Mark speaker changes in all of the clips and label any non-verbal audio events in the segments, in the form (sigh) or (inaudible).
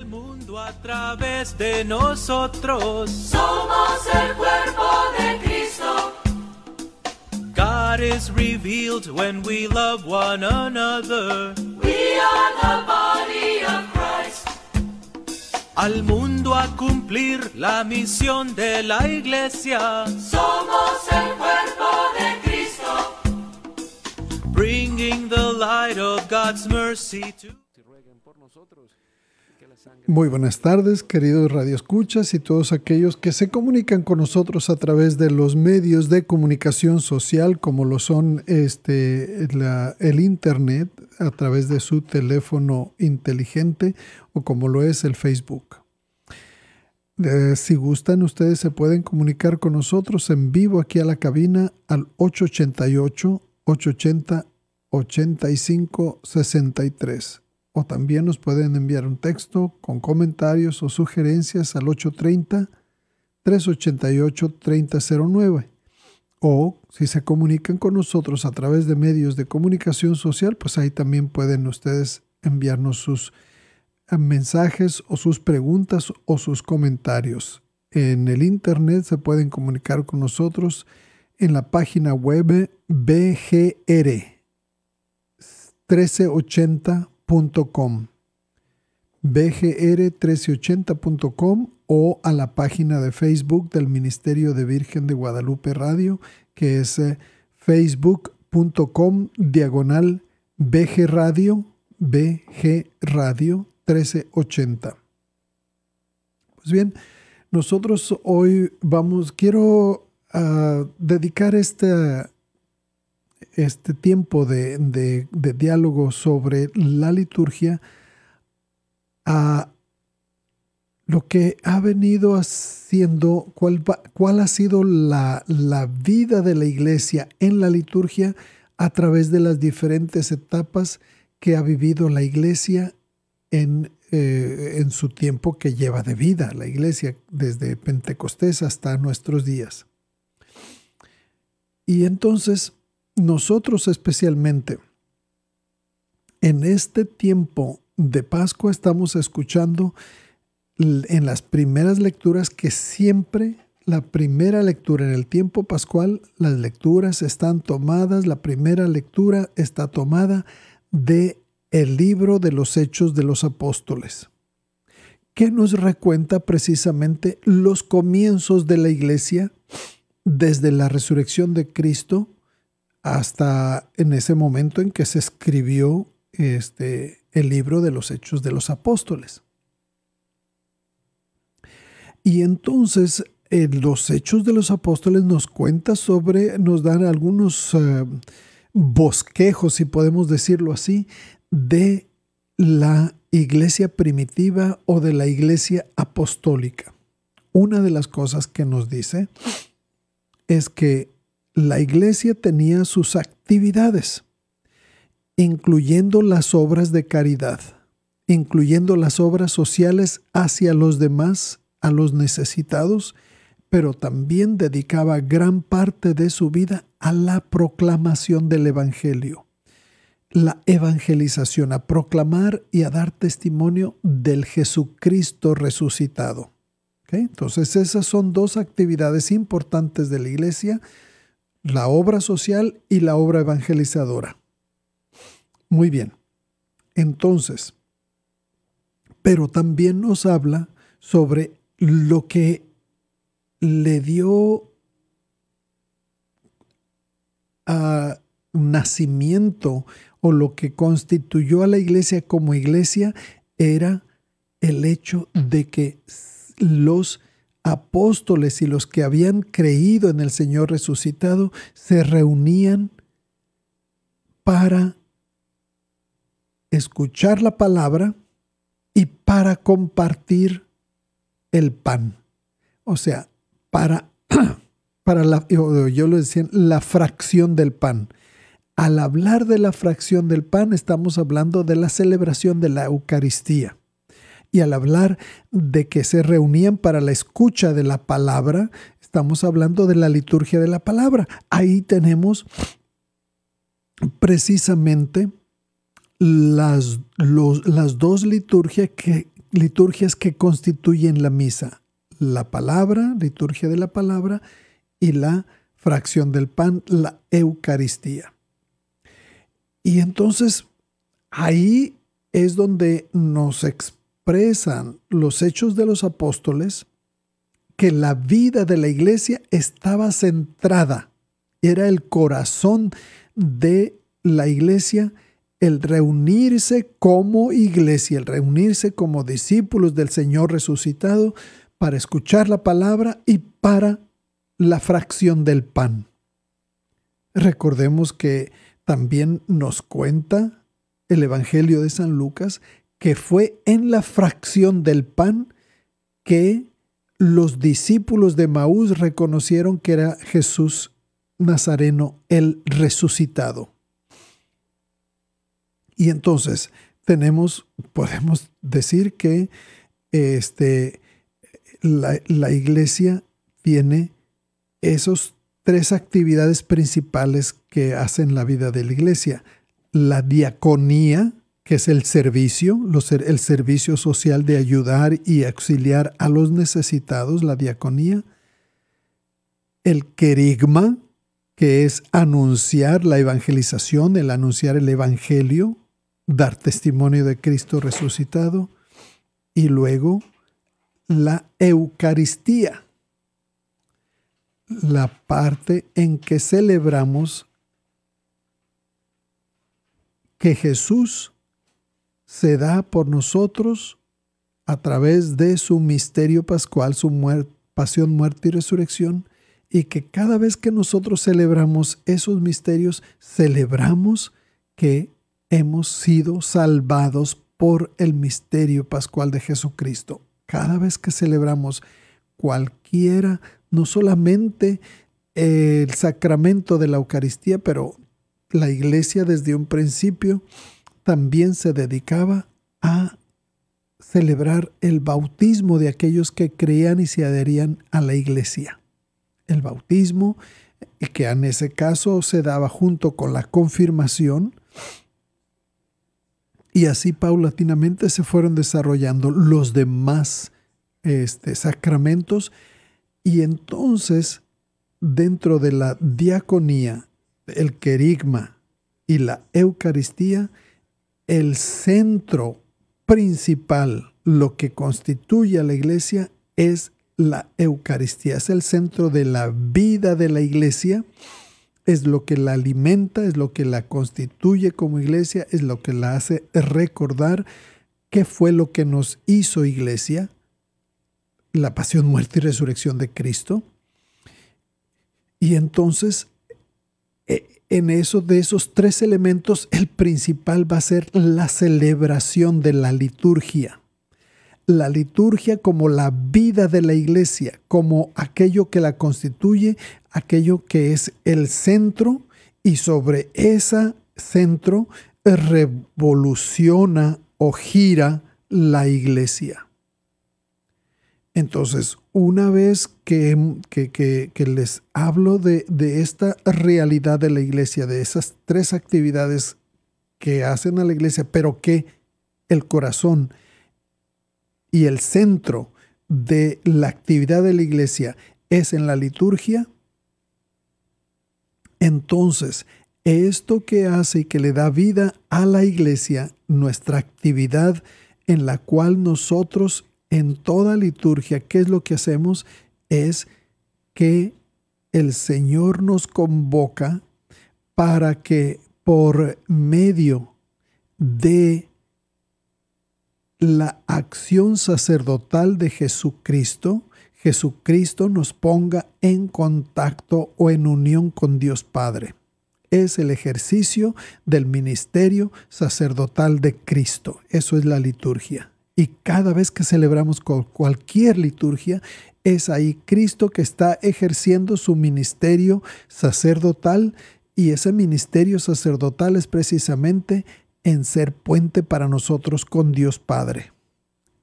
Speaker 1: El mundo a través de nosotros. Somos el cuerpo de Cristo. God is revealed when we love one another. We are the body of Christ. Al mundo a cumplir la misión de la iglesia. Somos el cuerpo de Cristo. Bringing the light of God's mercy to. por nosotros. Muy buenas tardes, queridos radioescuchas y todos aquellos que se comunican con nosotros a través de los medios de comunicación social, como lo son este, el Internet, a través de su teléfono inteligente o como lo es el Facebook. Eh, si gustan, ustedes se pueden comunicar con nosotros en vivo aquí a la cabina al 888 880 8563 o también nos pueden enviar un texto con comentarios o sugerencias al 830-388-3009. O si se comunican con nosotros a través de medios de comunicación social, pues ahí también pueden ustedes enviarnos sus eh, mensajes o sus preguntas o sus comentarios. En el Internet se pueden comunicar con nosotros en la página web bgr 1380 bgr1380.com, o a la página de Facebook del Ministerio de Virgen de Guadalupe Radio, que es eh, facebook.com diagonal bgradio, bgradio 1380. Pues bien, nosotros hoy vamos, quiero ah, dedicar esta, este tiempo de, diálogo sobre la liturgia a lo que ha venido haciendo, cuál, cuál ha sido la, vida de la iglesia en la liturgia a través de las diferentes etapas que ha vivido la iglesia en, eh, en su tiempo que lleva de vida, la iglesia desde Pentecostés hasta nuestros días. Y entonces nosotros especialmente en este tiempo de Pascua estamos escuchando en las primeras lecturas que siempre la primera lectura en el tiempo pascual, las lecturas están tomadas, la primera lectura está tomada de el libro de los Hechos de los Apóstoles, que nos recuenta precisamente los comienzos de la iglesia desde la resurrección de Cristo hasta en ese momento en que se escribió este, el libro de los Hechos de los Apóstoles. Y entonces los Hechos de los Apóstoles nos cuenta sobre, nos dan algunos eh, bosquejos, si podemos decirlo así, de la iglesia primitiva o de la iglesia apostólica. Una de las cosas que nos dice es que la iglesia tenía sus actividades, incluyendo las obras de caridad, incluyendo las obras sociales hacia los demás, a los necesitados, pero también dedicaba gran parte de su vida a la proclamación del Evangelio, la evangelización, a proclamar y a dar testimonio del Jesucristo resucitado. Entonces esas son dos actividades importantes de la iglesia la obra social y la obra evangelizadora. Muy bien. Entonces, pero también nos habla sobre lo que le dio nacimiento o lo que constituyó a la iglesia como iglesia era el hecho de que los apóstoles y los que habían creído en el Señor resucitado se reunían para escuchar la palabra y para compartir el pan. O sea, para, (clears throat) para la, yo, lo decía, la fracción del pan. Al hablar de la fracción del pan, estamos hablando de la celebración de la Eucaristía. Y al hablar de que se reunían para la escucha de la palabra, estamos hablando de la liturgia de la palabra. Ahí tenemos precisamente las, las dos liturgias que, liturgias que constituyen la misa. La palabra, liturgia de la palabra, y la fracción del pan, la Eucaristía. Y entonces ahí es donde nos explica los hechos de los apóstoles que la vida de la iglesia estaba centrada, era el corazón de la iglesia, el reunirse como iglesia, el reunirse como discípulos del Señor resucitado para escuchar la palabra y para la fracción del pan. Recordemos que también nos cuenta el Evangelio de San Lucas que fue en la fracción del pan que los discípulos de Maús reconocieron que era Jesús Nazareno el resucitado. Y entonces tenemos, podemos decir que este, la, la iglesia tiene esas tres actividades principales que hacen la vida de la iglesia. La diaconía, que es el servicio, el servicio social de ayudar y auxiliar a los necesitados, la diaconía, el querigma, que es anunciar la evangelización, el anunciar el evangelio, dar testimonio de Cristo resucitado, y luego la Eucaristía, la parte en que celebramos que Jesús se da por nosotros a través de su misterio pascual, su pasión, muerte y resurrección, y que cada vez que nosotros celebramos esos misterios, celebramos que hemos sido salvados por el misterio pascual de Jesucristo. Cada vez que celebramos cualquiera, no solamente el sacramento de la Eucaristía, pero la iglesia desde un principio también se dedicaba a celebrar el bautismo de aquellos que creían y se adherían a la iglesia. El bautismo, que en ese caso se daba junto con la confirmación, y así paulatinamente se fueron desarrollando los demás este, sacramentos, y entonces dentro de la diaconía, el querigma y la Eucaristía, el centro principal, lo que constituye a la iglesia es la Eucaristía, es el centro de la vida de la iglesia, es lo que la alimenta, es lo que la constituye como iglesia, es lo que la hace recordar qué fue lo que nos hizo iglesia, la pasión, muerte y resurrección de Cristo. Y entonces eh, en eso, de esos tres elementos, el principal va a ser la celebración de la liturgia. La liturgia como la vida de la iglesia, como aquello que la constituye, aquello que es el centro y sobre ese centro revoluciona o gira la iglesia. Entonces, una vez que, les hablo de, de, esta realidad de la iglesia, de esas tres actividades que hacen a la iglesia, pero que el corazón y el centro de la actividad de la iglesia es en la liturgia, entonces esto que hace y que le da vida a la iglesia, nuestra actividad en la cual nosotros en toda liturgia, ¿qué es lo que hacemos? Es que el Señor nos convoca para que por medio de la acción sacerdotal de Jesucristo, Jesucristo nos ponga en contacto o en unión con Dios Padre. Es el ejercicio del ministerio sacerdotal de Cristo. Eso es la liturgia. Y cada vez que celebramos cualquier liturgia, es ahí Cristo que está ejerciendo su ministerio sacerdotal y ese ministerio sacerdotal es precisamente en ser puente para nosotros con Dios Padre.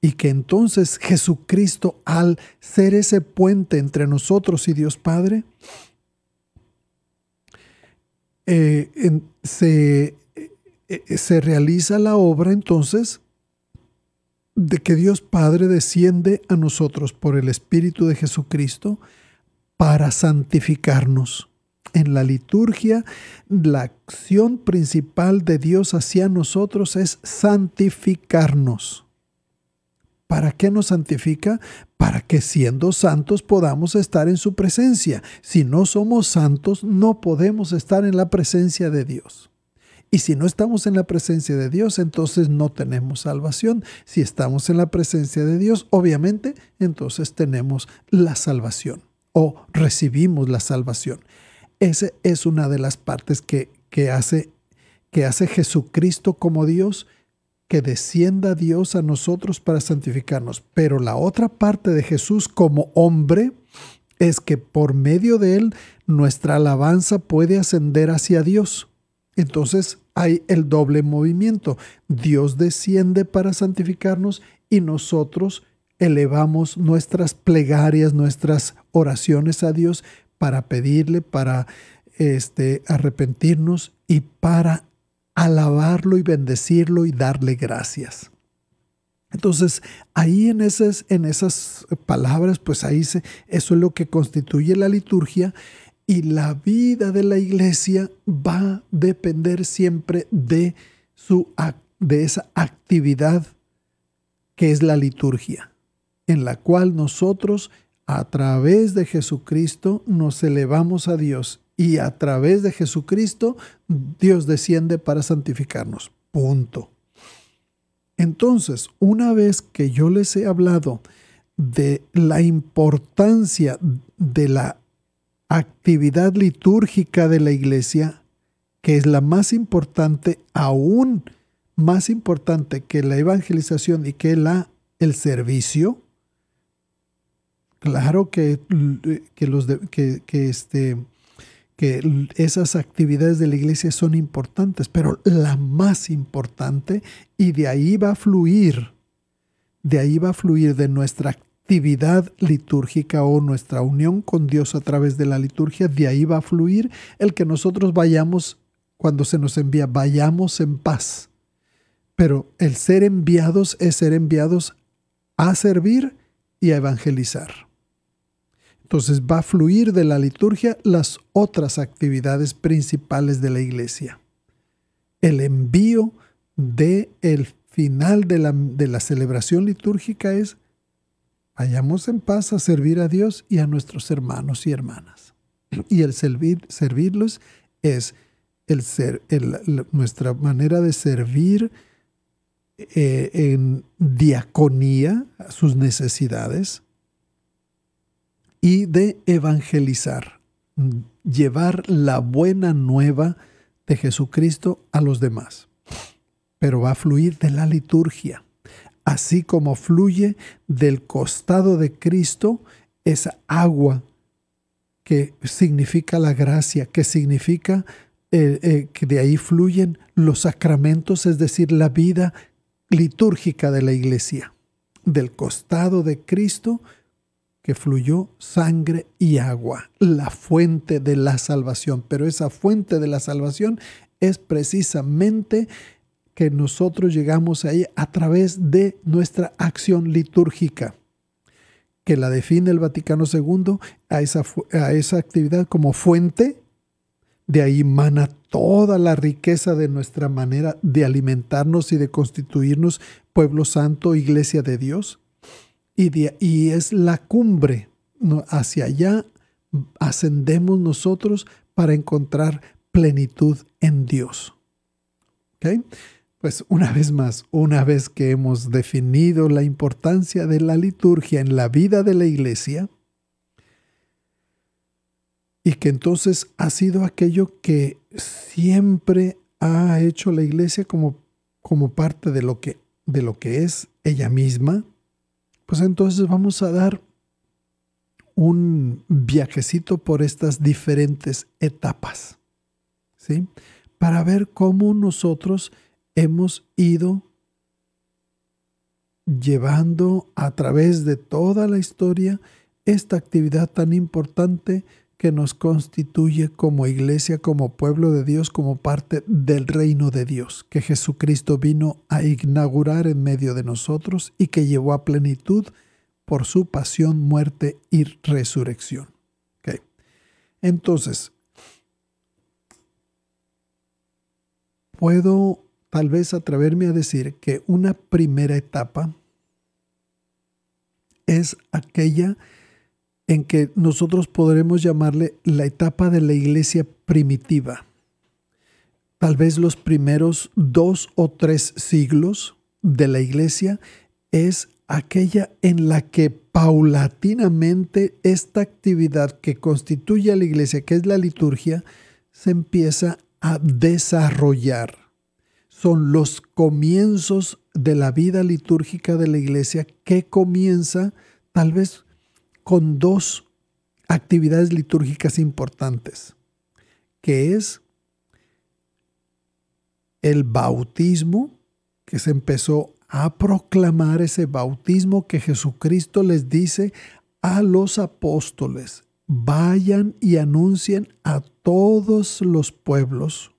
Speaker 1: Y que entonces Jesucristo, al ser ese puente entre nosotros y Dios Padre, eh, se, eh, eh, se realiza la obra entonces de que Dios Padre desciende a nosotros por el Espíritu de Jesucristo para santificarnos. En la liturgia, la acción principal de Dios hacia nosotros es santificarnos. ¿Para qué nos santifica? Para que siendo santos podamos estar en su presencia. Si no somos santos, no podemos estar en la presencia de Dios. Y si no estamos en la presencia de Dios, entonces no tenemos salvación. Si estamos en la presencia de Dios, obviamente, entonces tenemos la salvación o recibimos la salvación. Esa es una de las partes que, que, hace, que hace Jesucristo como Dios, que descienda Dios a nosotros para santificarnos. Pero la otra parte de Jesús como hombre es que por medio de él nuestra alabanza puede ascender hacia Dios. Entonces hay el doble movimiento. Dios desciende para santificarnos y nosotros elevamos nuestras plegarias, nuestras oraciones a Dios para pedirle, para este, arrepentirnos y para alabarlo y bendecirlo y darle gracias. Entonces, ahí en esas, en esas palabras, pues ahí eso es lo que constituye la liturgia y la vida de la iglesia va a depender siempre de, su, de esa actividad que es la liturgia, en la cual nosotros a través de Jesucristo nos elevamos a Dios y a través de Jesucristo Dios desciende para santificarnos. Punto. Entonces, una vez que yo les he hablado de la importancia de la actividad litúrgica de la iglesia, que es la más importante, aún más importante que la evangelización y que la, el servicio, claro que, que, los que, este, que esas actividades de la iglesia son importantes, pero la más importante, y de ahí va a fluir, de ahí va a fluir de nuestra actividad actividad litúrgica o nuestra unión con Dios a través de la liturgia, de ahí va a fluir el que nosotros vayamos, cuando se nos envía, vayamos en paz. Pero el ser enviados es ser enviados a servir y a evangelizar. Entonces va a fluir de la liturgia las otras actividades principales de la iglesia. El envío de el final de la, de la celebración litúrgica es Vayamos en paz a servir a Dios y a nuestros hermanos y hermanas. (clears throat) Y el servir, servirlos es nuestra manera de servir eh, en diaconía a sus necesidades y de evangelizar, llevar la buena nueva de Jesucristo a los demás. Pero va a fluir de la liturgia así como fluye del costado de Cristo esa agua que significa la gracia, que significa eh, eh, que de ahí fluyen los sacramentos, es decir, la vida litúrgica de la iglesia. Del costado de Cristo que fluyó sangre y agua, la fuente de la salvación. Pero esa fuente de la salvación es precisamente que nosotros llegamos ahí a través de nuestra acción litúrgica, que la define el Vaticano II a esa, a esa actividad como fuente. De ahí mana toda la riqueza de nuestra manera de alimentarnos y de constituirnos pueblo santo, iglesia de Dios. Y, y es la cumbre. Hacia allá ascendemos nosotros para encontrar plenitud en Dios. ¿Okay? Pues una vez más, una vez que hemos definido la importancia de la liturgia en la vida de la iglesia, y que entonces ha sido aquello que siempre ha hecho la iglesia como, como parte de lo, que, de lo que es ella misma, pues entonces vamos a dar un viajecito por estas diferentes etapas, ¿sí? Para ver cómo nosotros hemos ido llevando a través de toda la historia esta actividad tan importante que nos constituye como iglesia, como pueblo de Dios, como parte del reino de Dios, que Jesucristo vino a inaugurar en medio de nosotros y que llevó a plenitud por su pasión, muerte y resurrección. Entonces, puedo tal vez atreverme a decir que una primera etapa es aquella en que nosotros podremos llamarle la etapa de la iglesia primitiva. Tal vez los primeros dos o tres siglos de la iglesia es aquella en la que paulatinamente esta actividad que constituye a la iglesia, que es la liturgia, se empieza a desarrollar son los comienzos de la vida litúrgica de la iglesia que comienza tal vez con dos actividades litúrgicas importantes, que es el bautismo, que se empezó a proclamar ese bautismo que Jesucristo les dice a los apóstoles, vayan y anuncien a todos los pueblos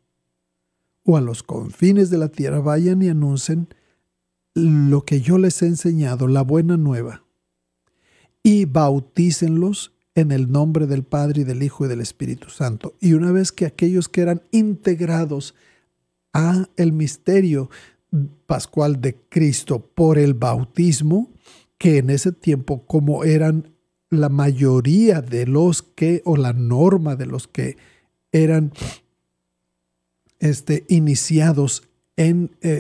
Speaker 1: o a los confines de la tierra vayan y anuncien lo que yo les he enseñado, la buena nueva, y bautícenlos en el nombre del Padre y del Hijo y del Espíritu Santo. Y una vez que aquellos que eran integrados a el misterio pascual de Cristo por el bautismo, que en ese tiempo como eran la mayoría de los que o la norma de los que eran este, iniciados eh,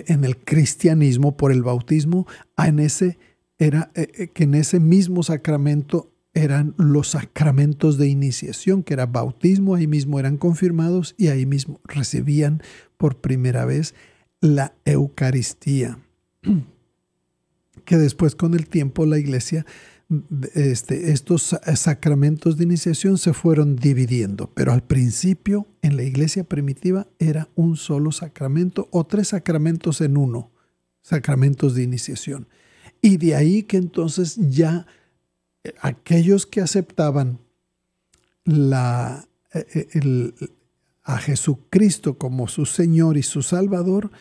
Speaker 1: en, el cristianismo por el bautismo, en ese, era, eh, eh, que en ese mismo sacramento eran los sacramentos de iniciación, que era bautismo, ahí mismo eran confirmados y ahí mismo recibían por primera vez la Eucaristía, (clears throat) que después con el tiempo la iglesia este, estos sacramentos de iniciación se fueron dividiendo, pero al principio en la iglesia primitiva era un solo sacramento o tres sacramentos en uno, sacramentos de iniciación. Y de ahí que entonces ya eh, aquellos que aceptaban eh, eh, a Jesucristo como su Señor y su Salvador,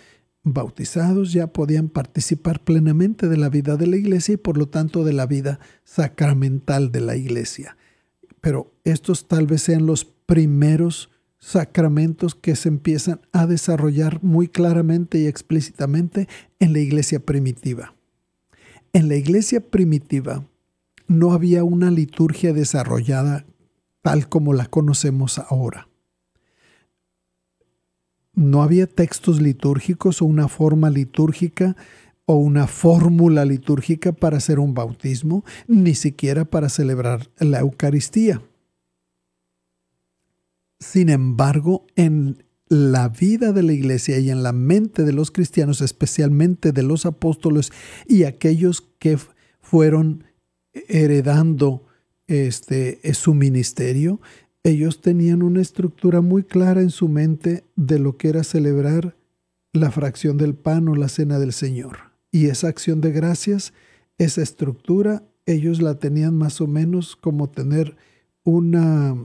Speaker 1: bautizados ya podían participar plenamente de la vida de la iglesia y por lo tanto de la vida sacramental de la iglesia. Pero estos tal vez sean los primeros sacramentos que se empiezan a desarrollar muy claramente y explícitamente en la iglesia primitiva. En la iglesia primitiva no había una liturgia desarrollada tal como la conocemos ahora no había textos litúrgicos o una forma litúrgica o una fórmula litúrgica para hacer un bautismo, ni siquiera para celebrar la Eucaristía. Sin embargo, en la vida de la iglesia y en la mente de los cristianos, especialmente de los apóstoles y aquellos que fueron heredando este, su ministerio, ellos tenían una estructura muy clara en su mente de lo que era celebrar la fracción del pan o la cena del Señor. Y esa acción de gracias, esa estructura, ellos la tenían más o menos como tener una,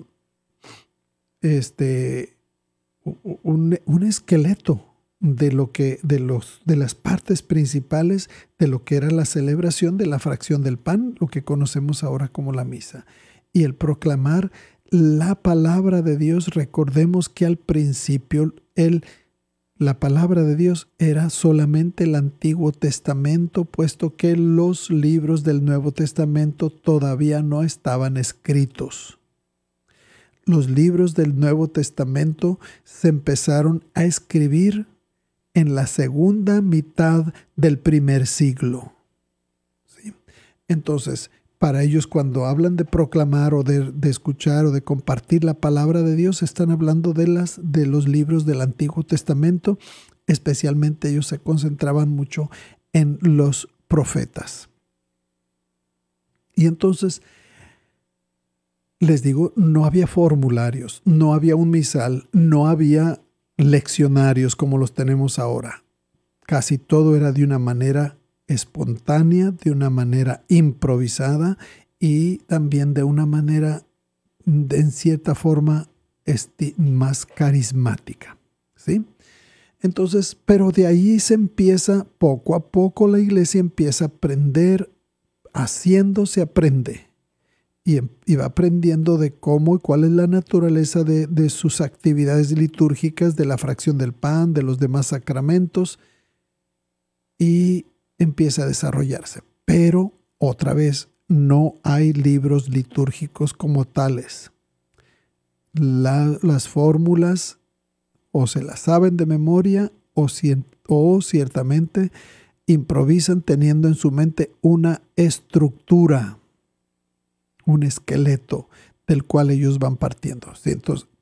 Speaker 1: este, un, esqueleto de, lo que, de, los, de las partes principales de lo que era la celebración de la fracción del pan, lo que conocemos ahora como la misa, y el proclamar la palabra de Dios, recordemos que al principio el, la palabra de Dios era solamente el Antiguo Testamento, puesto que los libros del Nuevo Testamento todavía no estaban escritos. Los libros del Nuevo Testamento se empezaron a escribir en la segunda mitad del primer siglo. Entonces, para ellos cuando hablan de proclamar o de, de, escuchar o de compartir la palabra de Dios, están hablando de, las, de los libros del Antiguo Testamento, especialmente ellos se concentraban mucho en los profetas. Y entonces, les digo, no había formularios, no había un misal, no había leccionarios como los tenemos ahora. Casi todo era de una manera espontánea, de una manera improvisada y también de una manera, en cierta forma, más carismática. ¿sí? Entonces, pero de ahí se empieza, poco a poco la iglesia empieza a aprender, haciendo se aprende. Em, y, va aprendiendo de cómo y cuál es la naturaleza de, de sus actividades litúrgicas, de la fracción del pan, de los demás sacramentos. Y empieza a desarrollarse. Pero, otra vez, no hay libros litúrgicos como tales. las fórmulas o se las saben de memoria o, ciertamente improvisan teniendo en su mente una estructura, un esqueleto del cual ellos van partiendo.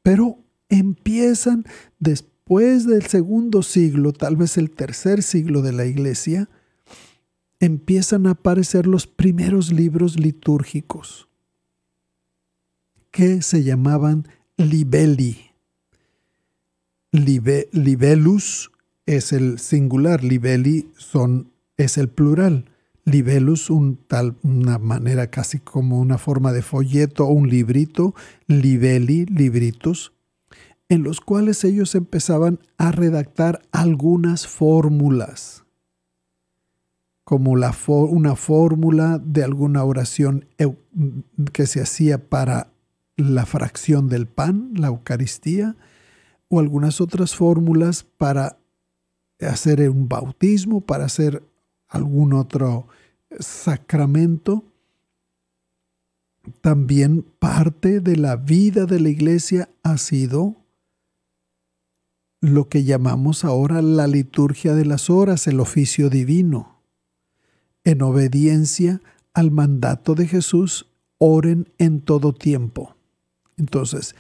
Speaker 1: pero empiezan después del segundo siglo, tal vez el tercer siglo de la iglesia, empiezan a aparecer los primeros libros litúrgicos que se llamaban libelli. libelus es el singular, libelli son, es el plural. Libelus, tal, una manera casi como una forma de folleto o un librito, libelli, libritos, en los cuales ellos empezaban a redactar algunas fórmulas como una fórmula de alguna oración que se hacía para la fracción del pan, la Eucaristía, o algunas otras fórmulas para hacer un bautismo, para hacer algún otro sacramento. También parte de la vida de la iglesia ha sido lo que llamamos ahora la liturgia de las horas, el oficio divino en obediencia al mandato de Jesús, oren en todo tiempo. Entonces,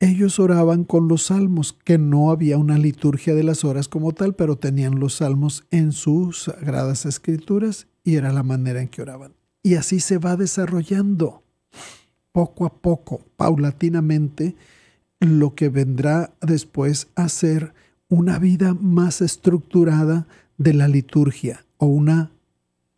Speaker 1: ellos oraban con los salmos, que no había una liturgia de las horas como tal, pero tenían los salmos en sus sagradas escrituras y era la manera en que oraban. Y así se va desarrollando poco a poco, paulatinamente, lo que vendrá después a ser una vida más estructurada de la liturgia, o una,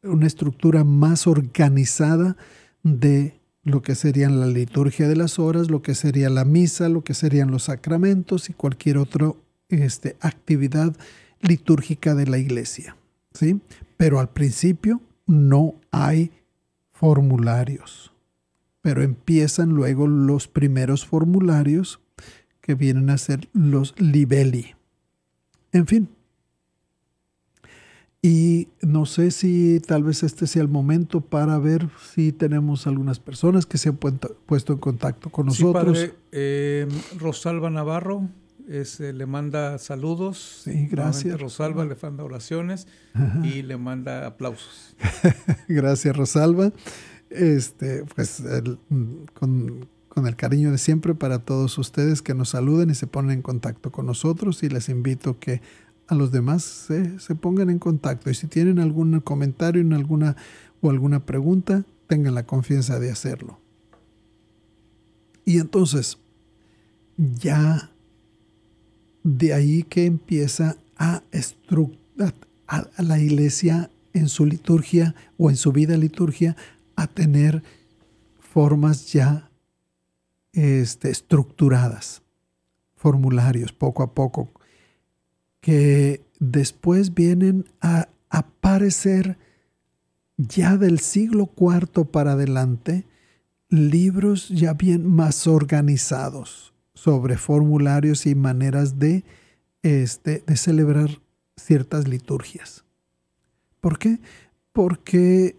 Speaker 1: una estructura más organizada de lo que serían la liturgia de las horas, lo que sería la misa, lo que serían los sacramentos y cualquier otra este, actividad litúrgica de la iglesia. ¿sí? Pero al principio no hay formularios, pero empiezan luego los primeros formularios que vienen a ser los libelli. En fin, y no sé si tal vez este sea el momento para ver si tenemos algunas personas que se han puesto en contacto con nosotros. Sí, eh, Rosalba Navarro le manda saludos. Sí, gracias. Rosalba le manda oraciones y le manda aplausos. (laughs) gracias, Rosalba. Este, pues con, con el cariño de siempre para todos ustedes que nos saluden y se ponen en contacto con nosotros y les invito que a los demás eh, se, pongan en contacto y si tienen algún comentario alguna, o alguna pregunta, tengan la confianza de hacerlo. Y entonces, ya de ahí que empieza a a, la iglesia en su liturgia o en su vida liturgia a tener formas ya este, estructuradas, formularios poco a poco que después vienen a aparecer ya del siglo IV para adelante libros ya bien más organizados sobre formularios y maneras de, este, de celebrar ciertas liturgias. ¿Por qué? Porque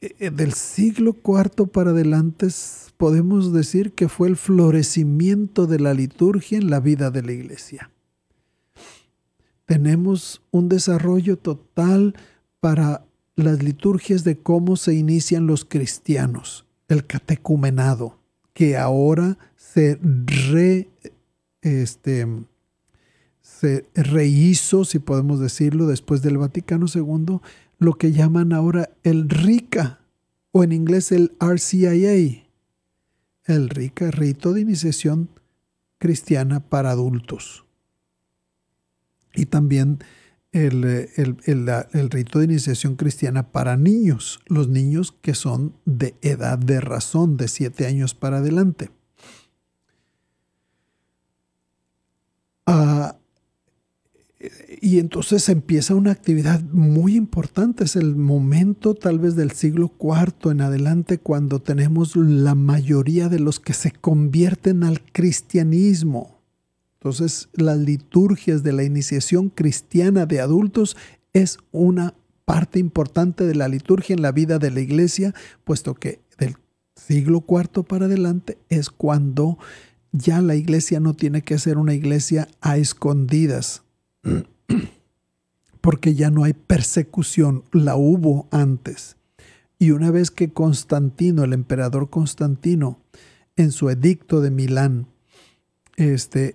Speaker 1: eh, del siglo IV para adelante podemos decir que fue el florecimiento de la liturgia en la vida de la iglesia tenemos un desarrollo total para las liturgias de cómo se inician los cristianos, el catecumenado, que ahora se re, este, se rehizo, si podemos decirlo, después del Vaticano II, lo que llaman ahora el RICA, o en inglés el RCIA, el RICA, Rito de Iniciación Cristiana para Adultos y también el, rito de iniciación cristiana para niños, los niños que son de edad de razón, de siete años para adelante. Ah, y entonces empieza una actividad muy importante, es el momento tal vez del siglo IV en adelante cuando tenemos la mayoría de los que se convierten al cristianismo entonces, las liturgias de la iniciación cristiana de adultos es una parte importante de la liturgia en la vida de la iglesia, puesto que del siglo IV para adelante es cuando ya la iglesia no tiene que ser una iglesia a escondidas, (clears throat) porque ya no hay persecución, la hubo antes. Y una vez que Constantino, el emperador Constantino, en su edicto de Milán, este,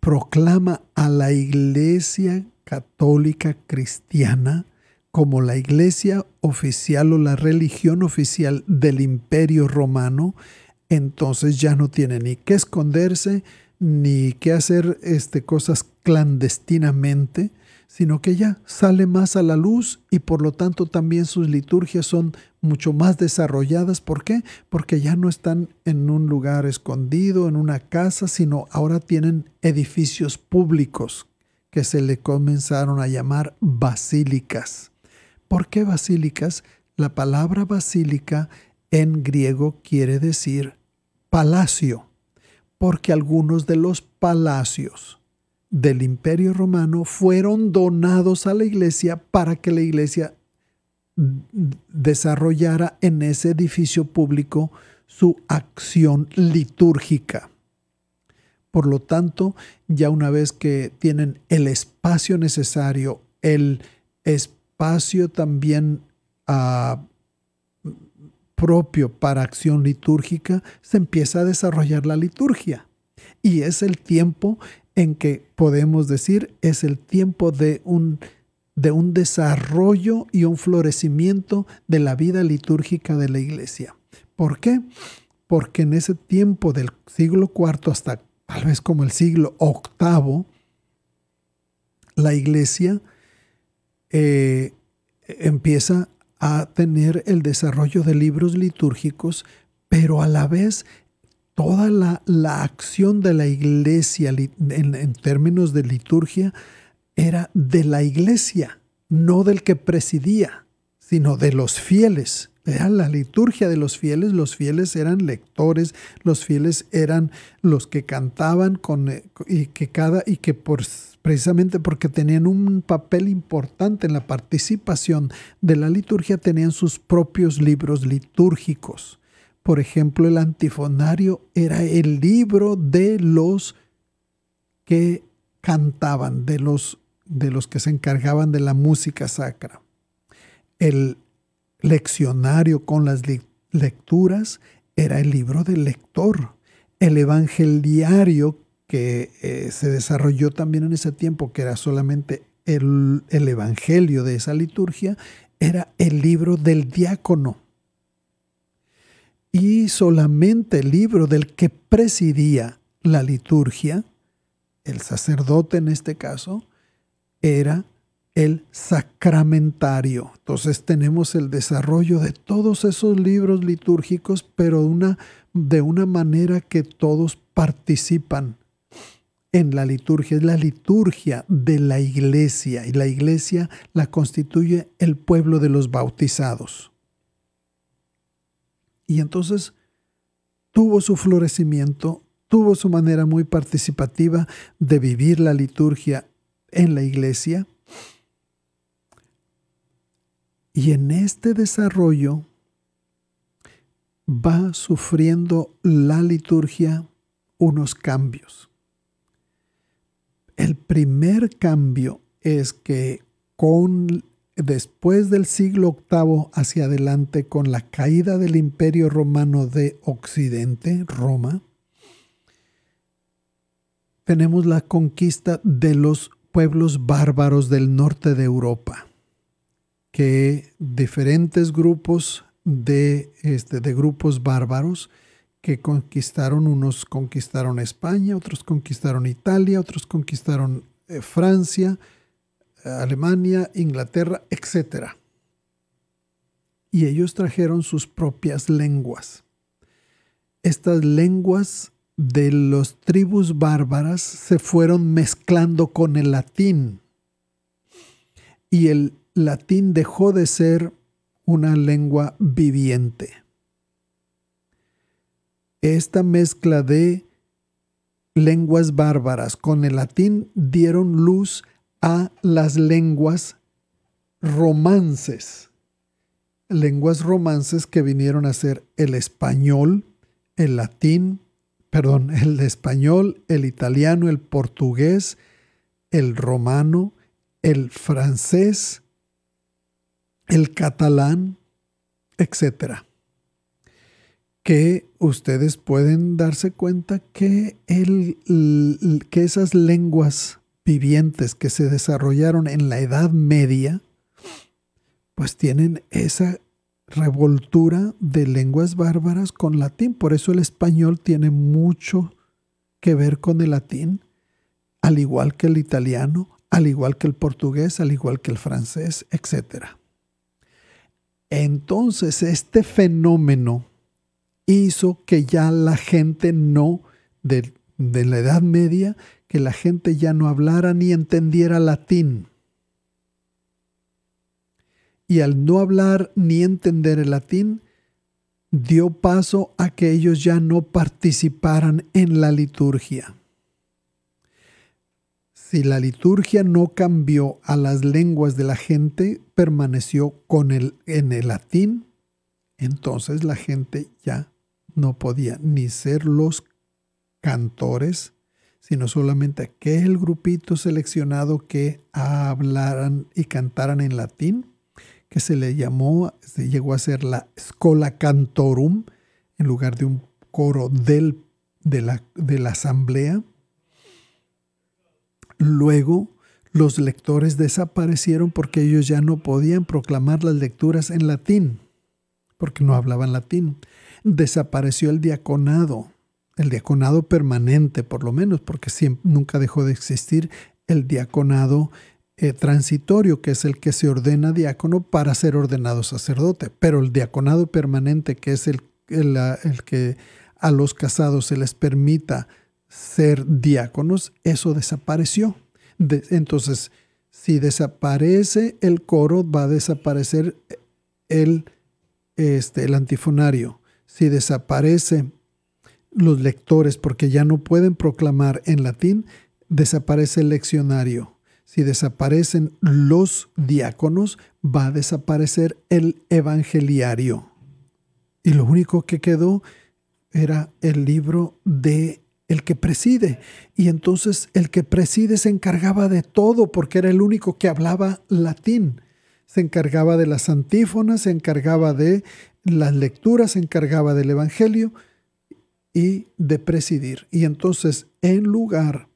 Speaker 1: proclama a la iglesia católica cristiana como la iglesia oficial o la religión oficial del imperio romano, entonces ya no tiene ni que esconderse, ni que hacer este, cosas clandestinamente, sino que ya sale más a la luz y por lo tanto también sus liturgias son mucho más desarrolladas. ¿Por qué? Porque ya no están en un lugar escondido, en una casa, sino ahora tienen edificios públicos que se le comenzaron a llamar basílicas. ¿Por qué basílicas? La palabra basílica en griego quiere decir palacio, porque algunos de los palacios del imperio romano fueron donados a la iglesia para que la iglesia desarrollara en ese edificio público su acción litúrgica. Por lo tanto, ya una vez que tienen el espacio necesario, el espacio también ah, propio para acción litúrgica, se empieza a desarrollar la liturgia. Y es el tiempo en que podemos decir es el tiempo de un, de un desarrollo y un florecimiento de la vida litúrgica de la iglesia. ¿Por qué? Porque en ese tiempo del siglo IV hasta tal vez como el siglo VIII, la iglesia eh, empieza a tener el desarrollo de libros litúrgicos, pero a la vez toda la, acción de la iglesia en, términos de liturgia era de la iglesia, no del que presidía, sino de los fieles. Era la liturgia de los fieles, los fieles eran lectores, los fieles eran los que cantaban con, eh, y que cada y que precisamente porque tenían un papel importante en la participación de la liturgia tenían sus propios libros litúrgicos. Por ejemplo, el antifonario era el libro de los que cantaban, de los, de los que se encargaban de la música sacra. El leccionario con las lecturas era el libro del lector. El evangeliario que eh, se desarrolló también en ese tiempo, que era solamente el evangelio de esa liturgia, era el libro del diácono y solamente el libro del que presidía la liturgia, el sacerdote en este caso, era el sacramentario. Entonces tenemos el desarrollo de todos esos libros litúrgicos, pero de una manera que todos participan en la liturgia. Es la liturgia de la iglesia y la iglesia la constituye el pueblo de los bautizados. Y entonces tuvo su florecimiento, tuvo su manera muy participativa de vivir la liturgia en la iglesia. Y en este desarrollo va sufriendo la liturgia unos cambios. El primer cambio es que con después del siglo VIII hacia adelante, con la caída del imperio romano de Occidente, Roma, tenemos la conquista de los pueblos bárbaros del norte de Europa, que diferentes grupos de, este, grupos bárbaros que conquistaron, unos conquistaron España, otros conquistaron Italia, otros conquistaron eh, Francia, Alemania, Inglaterra, etc. Y ellos trajeron sus propias lenguas. Estas lenguas de las tribus bárbaras se fueron mezclando con el latín. Y el latín dejó de ser una lengua viviente. Esta mezcla de lenguas bárbaras con el latín dieron luz a las lenguas romances. Lenguas romances que vinieron a ser el español, el latín, perdón, el español, el italiano, el portugués, el romano, el francés, el catalán, etcétera. Que ustedes pueden darse cuenta que, el, que esas lenguas vivientes que se desarrollaron en la Edad Media, pues tienen esa revoltura de lenguas bárbaras con latín. Por eso el español tiene mucho que ver con el latín, al igual que el italiano, al igual que el portugués, al igual que el francés, etc. Entonces, este fenómeno hizo que ya la gente no, de, de la Edad Media, que la gente ya no hablara ni entendiera latín. Y al no hablar ni entender el latín, dio paso a que ellos ya no participaran en la liturgia. Si la liturgia no cambió a las lenguas de la gente, permaneció con el, en el latín, entonces la gente ya no podía ni ser los cantores, sino solamente aquel grupito seleccionado que hablaran y cantaran en latín, que se le llamó, llegó a ser la Scola Cantorum, en lugar de un coro de la asamblea. Luego, los lectores desaparecieron porque ellos ya no podían proclamar las lecturas en latín, porque no hablaban latín. Desapareció el diaconado el diaconado permanente por lo menos, porque siempre, nunca dejó de existir el diaconado eh, transitorio, que es el que se ordena diácono para ser ordenado sacerdote, pero el diaconado permanente, que es el, ah, que a los casados se les permita ser diáconos, eso desapareció. entonces, si desaparece el coro, va a desaparecer eh, el, este, el antifonario. Si desaparece los lectores, porque ya no pueden proclamar en latín, desaparece el leccionario. Si desaparecen los diáconos, va a desaparecer el evangeliario. Y lo único que quedó era el libro de el que preside. Y entonces el que preside se encargaba de todo porque era el único que hablaba latín. Se encargaba de las antífonas, se encargaba de las lecturas, se encargaba del Evangelio, y de presidir. Y entonces, en lugar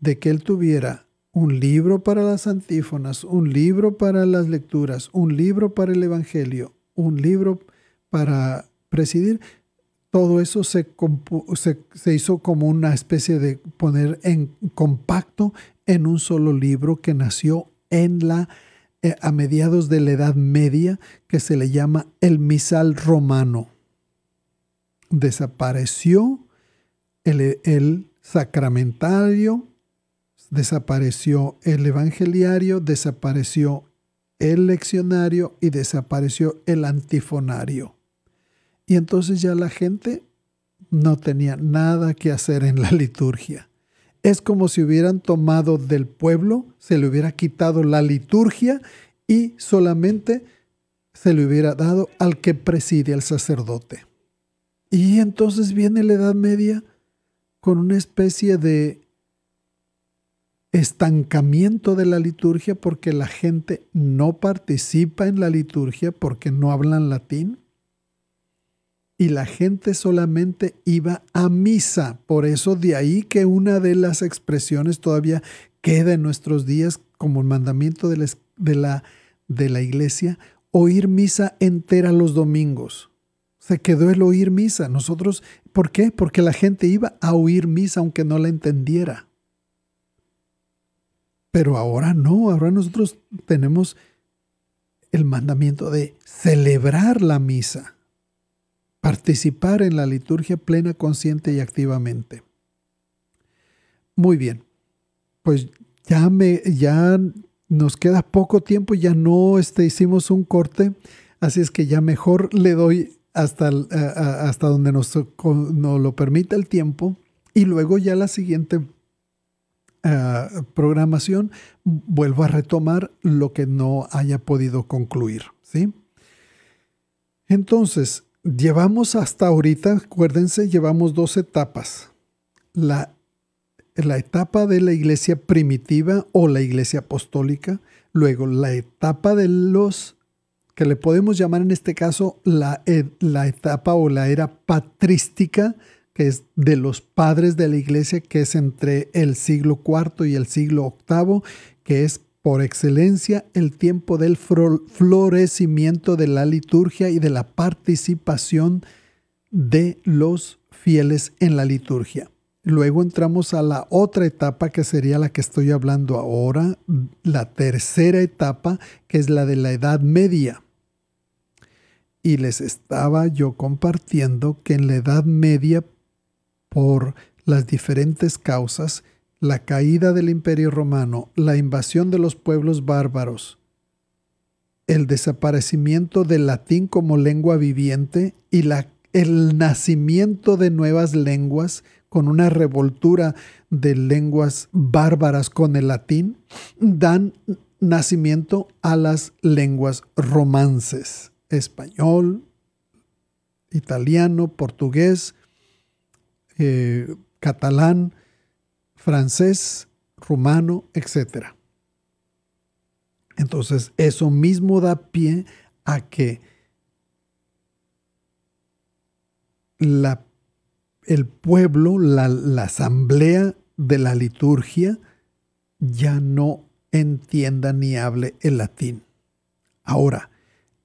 Speaker 1: de que él tuviera un libro para las antífonas, un libro para las lecturas, un libro para el Evangelio, un libro para presidir, todo eso se, hizo como una especie de poner en compacto en un solo libro que nació en la eh, a mediados de la Edad Media, que se le llama el Misal Romano desapareció el, sacramentario, desapareció el evangeliario, desapareció el leccionario y desapareció el antifonario. Y entonces ya la gente no tenía nada que hacer en la (laughs) liturgia. Es como si hubieran tomado del pueblo, se le hubiera quitado la liturgia y solamente se le hubiera dado al que preside el sacerdote. Y entonces viene la Edad Media con una especie de estancamiento de la liturgia porque la gente no participa en la liturgia porque no hablan latín y la gente solamente iba a misa. Por eso de ahí que una de las expresiones todavía queda en nuestros días como el mandamiento de la, de la iglesia, oír misa entera los domingos. Se quedó el oír misa. Nosotros, ¿por qué? Porque la gente iba a oír misa aunque no la entendiera. Pero ahora no, ahora nosotros tenemos el mandamiento de celebrar la misa, participar en la liturgia plena, consciente y activamente. Muy bien, pues ya, me, ya nos queda poco tiempo, ya no este, hicimos un corte, así es que ya mejor le doy hasta, eh, eh, hasta donde nos, lo permita el tiempo y luego ya la siguiente eh, programación vuelvo a retomar lo que no haya podido concluir, ¿sí? Entonces, llevamos hasta ahorita, acuérdense, llevamos dos etapas. La, la etapa de la iglesia primitiva o la iglesia apostólica, luego la etapa de los que le podemos llamar en este caso e, la, etapa o la era patrística, que es de los padres de la iglesia, que es entre el siglo IV y el siglo VIII, que es por excelencia el tiempo del florecimiento de la liturgia y de la participación de los fieles en la liturgia. Luego entramos a la otra etapa que sería la que estoy hablando ahora, la tercera etapa, que es la de la Edad Media y les estaba yo compartiendo que en la Edad Media, por las diferentes causas, la caída del Imperio Romano, la invasión de los pueblos bárbaros, el desaparecimiento del latín como lengua viviente y el nacimiento de nuevas lenguas con una revoltura de lenguas bárbaras con el latín, dan nacimiento a las lenguas romances español, italiano, portugués, eh, catalán, francés, rumano, etc. Entonces, eso mismo da pie a que el pueblo, la asamblea de la liturgia, ya no entienda ni hable el latín. Ahora,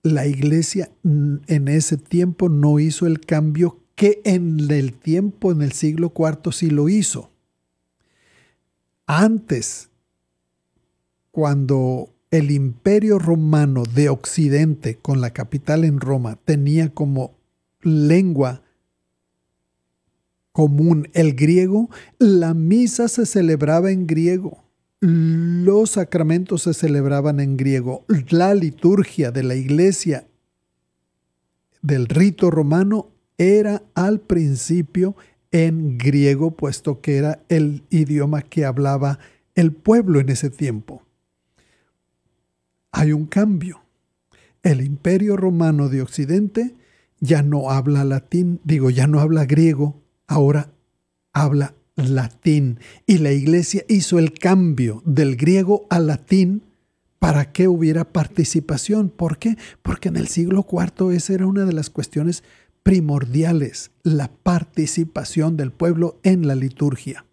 Speaker 1: la iglesia en ese tiempo no hizo el cambio que en el tiempo, en el siglo IV, sí lo hizo. Antes, cuando el imperio romano de Occidente, con la capital en Roma, tenía como lengua común el griego, la misa se celebraba en griego los sacramentos se celebraban en griego, la liturgia de la iglesia del rito romano era al principio en griego, puesto que era el idioma que hablaba el pueblo en ese tiempo. Hay un cambio. El imperio romano de Occidente ya no habla latín, digo, ya no habla griego, ahora habla latín y la iglesia hizo el cambio del griego al latín para que hubiera participación. ¿Por qué? Porque en el siglo IV esa era una de las cuestiones primordiales, la participación del pueblo en la liturgia.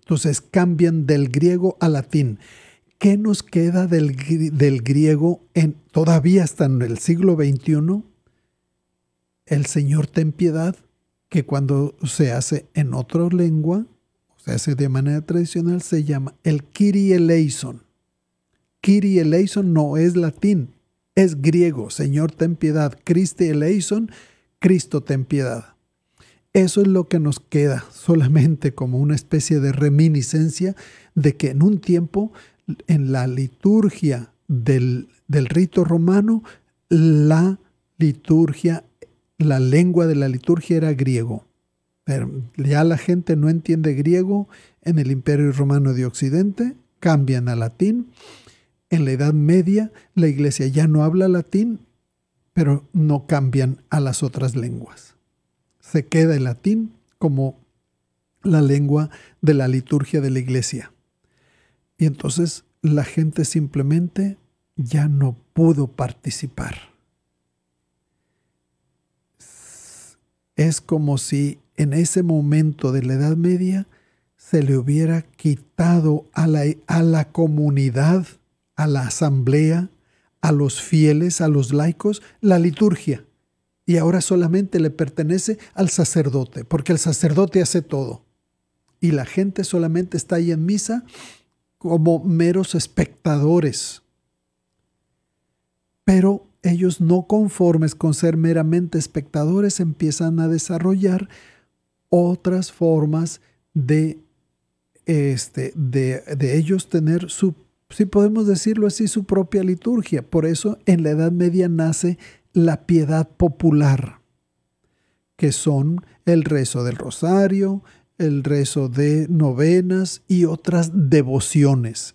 Speaker 1: Entonces cambian del griego al latín. ¿Qué nos queda del, griego en, todavía hasta en el siglo XXI? El Señor ten piedad que cuando se hace en otra lengua, se hace de manera tradicional, se llama el Kyrie eleison. Kyrie eleison no es latín, es griego. Señor, ten piedad. Christi eleison, Cristo, ten piedad. Eso es lo que nos queda, solamente como una especie de reminiscencia de que en un tiempo, en la liturgia del, del rito romano, la liturgia la lengua de la liturgia era griego. Pero ya la gente no entiende griego en el Imperio Romano de Occidente, cambian a latín. En la Edad Media la iglesia ya no habla latín, pero no cambian a las otras lenguas. Se queda el latín como la lengua de la liturgia de la iglesia. Y entonces la gente simplemente ya no pudo participar. Es como si en ese momento de la Edad Media se le hubiera quitado a la, a la comunidad, a la asamblea, a los fieles, a los laicos, la liturgia. Y ahora solamente le pertenece al sacerdote, porque el sacerdote hace todo. Y la gente solamente está ahí en misa como meros espectadores. Pero ellos no conformes con ser meramente espectadores, empiezan a desarrollar otras formas de, este, de, ellos tener su, si podemos decirlo así, su propia liturgia. Por eso en la Edad Media nace la piedad popular, que son el rezo del rosario, el rezo de novenas y otras devociones.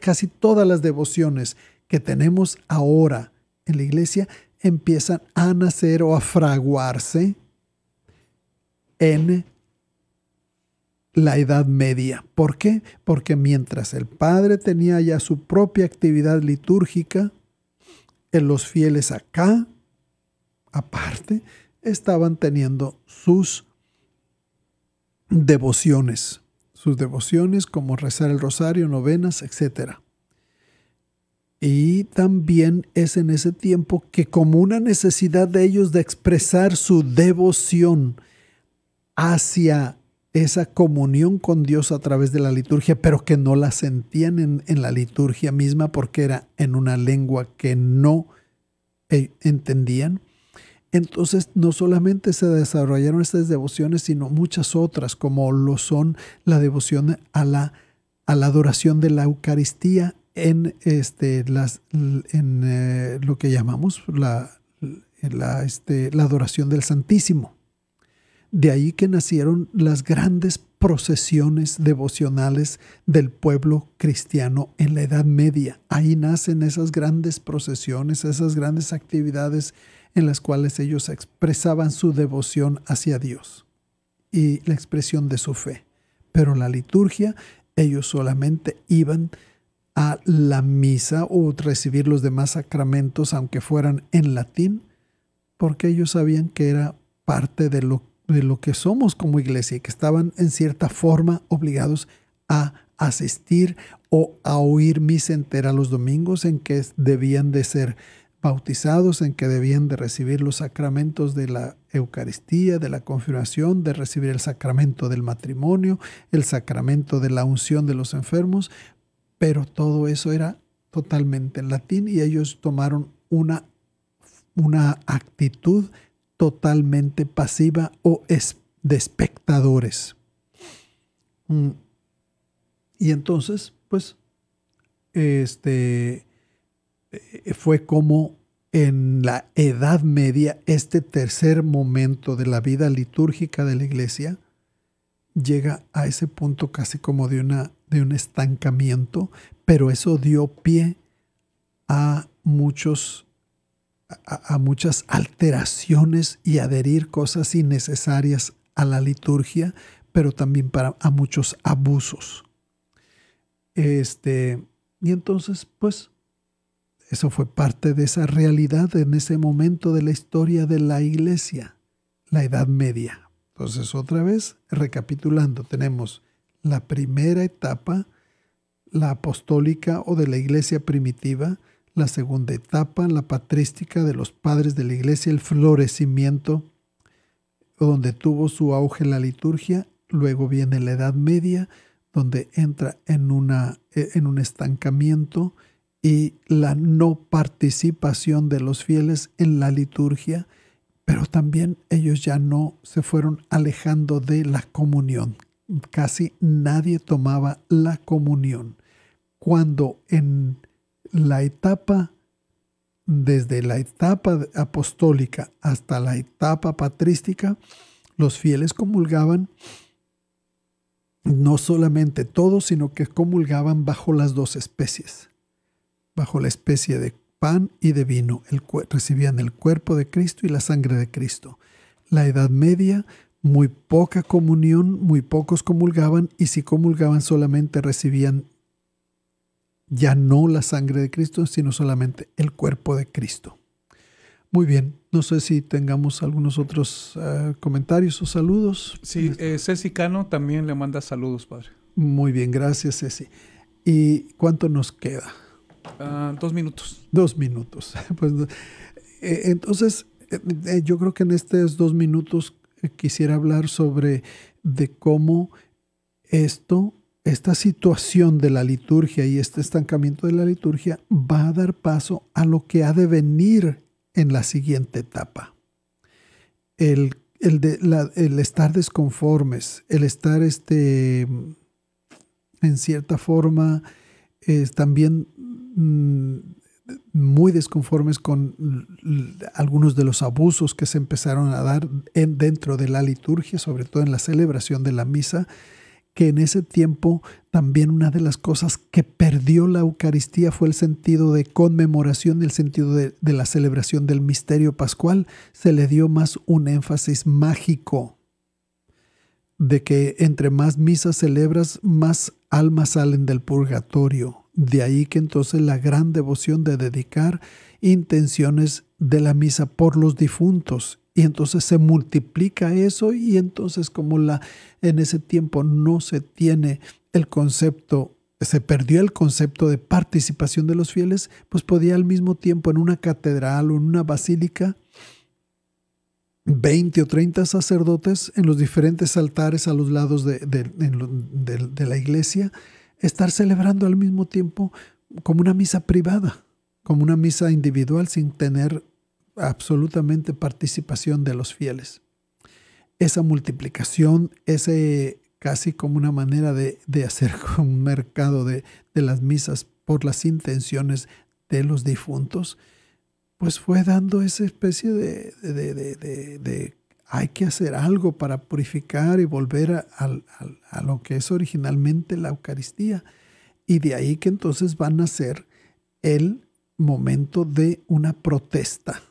Speaker 1: casi todas las devociones que tenemos ahora en la iglesia empiezan a nacer o a fraguarse en la Edad Media. ¿Por qué? Porque mientras el Padre tenía ya su propia actividad litúrgica, en los fieles acá, aparte, estaban teniendo sus devociones. Sus devociones como rezar el rosario, novenas, etcétera. Y también es en ese tiempo que como una necesidad de ellos de expresar su devoción hacia esa comunión con Dios a través de la liturgia, pero que no la sentían en, la liturgia misma porque era en una lengua que no eh, entendían. Entonces no solamente se desarrollaron estas devociones, sino muchas otras, como lo son la devoción a la, a la adoración de la Eucaristía, en este, las, en eh, lo que llamamos la, la, este, la adoración del Santísimo. De ahí que nacieron las grandes procesiones devocionales del pueblo cristiano en la Edad Media. Ahí nacen esas grandes procesiones, esas grandes actividades en las cuales ellos expresaban su devoción hacia Dios y la expresión de su fe. Pero la liturgia, ellos solamente iban a la misa o recibir los demás sacramentos, aunque fueran en latín, porque ellos sabían que era parte de lo, que somos como iglesia y que estaban en cierta forma obligados a asistir o a oír misa entera los domingos en que debían de ser bautizados, en que debían de recibir los sacramentos de la Eucaristía, de la confirmación, de recibir el sacramento del matrimonio, el sacramento de la unción de los enfermos, pero todo eso era totalmente en latín y ellos tomaron una, una actitud totalmente pasiva o de espectadores. Mm. Y entonces, pues, este eh, fue como en la Edad Media, este tercer momento de la vida litúrgica de la iglesia llega a ese punto casi como de una de un estancamiento, pero eso dio pie a muchos a, muchas alteraciones y adherir cosas innecesarias a la liturgia, pero también para, a muchos abusos. Este, y entonces, pues, eso fue parte de esa realidad en ese momento de la historia de la iglesia, la Edad Media. Entonces, otra vez, recapitulando, tenemos la primera etapa, la apostólica o de la iglesia primitiva, la segunda etapa, la patrística de los padres de la iglesia, el florecimiento, donde tuvo su auge la liturgia, luego viene la Edad Media, donde entra en, una, eh, en un estancamiento y la no participación de los fieles en la liturgia, pero también ellos ya no se fueron alejando de la comunión, casi nadie tomaba la comunión. Cuando en la etapa, desde la etapa apostólica hasta la etapa patrística, los fieles comulgaban no solamente todos, sino que comulgaban bajo las dos especies, bajo la especie de pan y de vino. El, recibían el cuerpo de Cristo y la sangre de Cristo. La Edad Media muy poca comunión, muy pocos comulgaban y si comulgaban solamente recibían ya no la sangre de Cristo, sino solamente el cuerpo de Cristo. Muy bien, no sé si tengamos algunos otros eh, comentarios o saludos. Sí, eh, Ceci Cano también le manda saludos, padre. Muy bien, gracias Ceci. ¿Y cuánto nos queda? Ah, dos minutos. Dos minutos. (laughs) Pues, eh, entonces, yo creo que en estos dos minutos quisiera hablar sobre de cómo esto, esta situación de la liturgia y este estancamiento de la liturgia va a dar paso a lo que ha de venir en la siguiente etapa. El, de, el estar desconformes, el estar este, en cierta forma también mm, muy desconformes con algunos de los abusos que se empezaron a dar en, dentro de la liturgia, sobre todo en la celebración de la misa, que en ese tiempo también una de las cosas que perdió la Eucaristía fue el sentido de conmemoración, el sentido de, de la celebración del misterio pascual, se le dio más un énfasis mágico de que entre más misas celebras, más almas salen del purgatorio de ahí que entonces la gran devoción de dedicar intenciones de la misa por los difuntos. Y entonces se multiplica eso y entonces como la, en ese tiempo no se tiene el concepto se perdió el concepto de participación de los fieles, pues podía al mismo tiempo en una catedral o en una basílica 20 o 30 sacerdotes en los diferentes altares a los lados de la iglesia estar celebrando al mismo tiempo como una misa privada, como una misa individual sin tener absolutamente participación de los fieles. Esa multiplicación, ese casi como una manera de, hacer (laughs) un mercado de, las misas por las intenciones de los difuntos, pues fue dando esa especie de, de, hay que hacer algo para purificar y volver a, lo que es originalmente la Eucaristía. Y de ahí que entonces van a ser el momento de una protesta,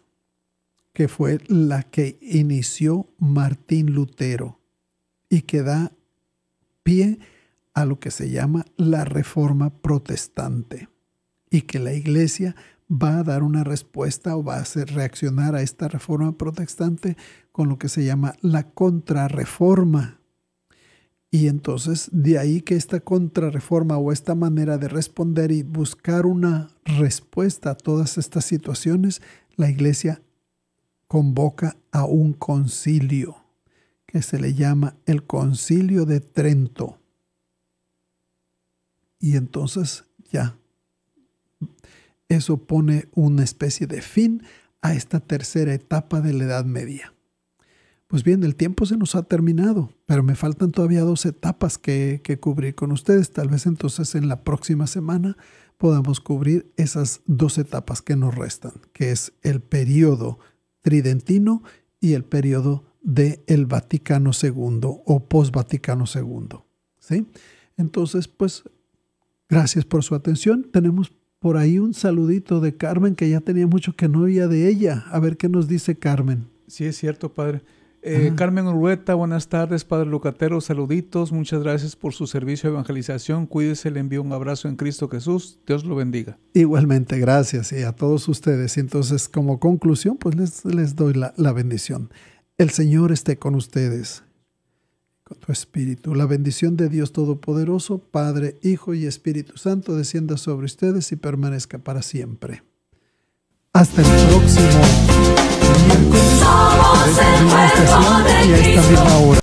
Speaker 1: que fue la que inició Martín Lutero y que da pie a lo que se llama la reforma protestante y que la iglesia va a dar una respuesta o va a hacer reaccionar a esta reforma protestante con lo que se llama la contrarreforma. Y entonces de ahí que esta contrarreforma o esta manera de responder y buscar una respuesta a todas estas situaciones, la iglesia convoca a un concilio que se le llama el concilio de Trento. Y entonces ya, eso pone una especie de fin a esta tercera etapa de la Edad Media. Pues bien, el tiempo se nos ha terminado, pero me faltan todavía dos etapas que, cubrir con ustedes. Tal vez entonces en la próxima semana podamos cubrir esas dos etapas que nos restan, que es el periodo tridentino y el periodo del el Vaticano II o post-Vaticano II. ¿sí? Entonces, pues, gracias por su atención. Tenemos por ahí un saludito de Carmen que ya tenía mucho que no oía de ella. A ver qué nos dice Carmen. Sí, es cierto, padre. Eh, Carmen Urrueta, buenas tardes, Padre Lucatero, saluditos, muchas gracias por su servicio de evangelización, cuídese, le envío un abrazo en Cristo Jesús, Dios lo bendiga. Igualmente, gracias y a todos ustedes. Entonces, como conclusión, pues les, doy la, la bendición. El Señor esté con ustedes, con tu Espíritu. La bendición de Dios Todopoderoso, Padre, Hijo y Espíritu Santo, descienda sobre ustedes y permanezca para siempre. Hasta el próximo somos el y